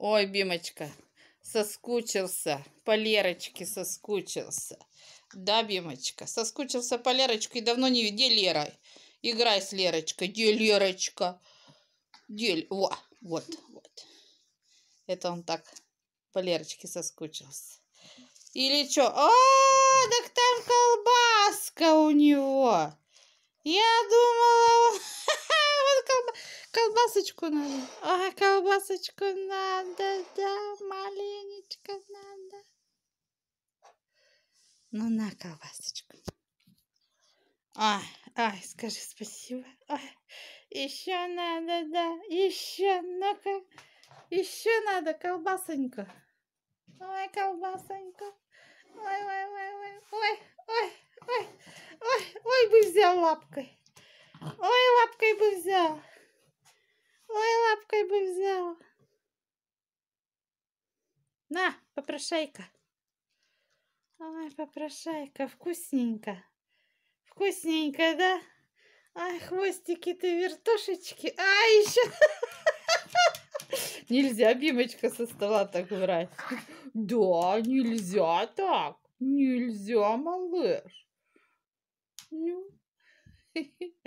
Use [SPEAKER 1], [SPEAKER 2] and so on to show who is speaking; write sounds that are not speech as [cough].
[SPEAKER 1] Ой, Бимочка, соскучился, по Лерочке соскучился. Да, Бимочка, соскучился по Лерочке и давно не... Где Лера? Играй с Лерочкой. Где Лерочка? Где... Во, вот, вот. Это он так по Лерочке соскучился. Или что? О, а, так там колбаска у него.
[SPEAKER 2] Я думала, [laughs] вот колбаска. Колбасочку надо. Ой, колбасочку надо, да, маленечко надо. Ну на колбасочку. Ай, ай, скажи спасибо. Ой, еще надо, да, еще, ну-ка. Еще надо колбасоньку. Ой, колбасоньку. Ой, ой, ой, ой, ой, ой, ой, ой, ой, бы взял лапкой. Ой, лапкой бы взял. На, попрошайка. Ой, попрошайка, вкусненько. Вкусненько, да? Ай, хвостики ты, вертушечки. А, еще...
[SPEAKER 3] [laughs] Нельзя, Бимочка, со стола так брать, Да, нельзя так. Нельзя, малыш.
[SPEAKER 2] Ну. [laughs]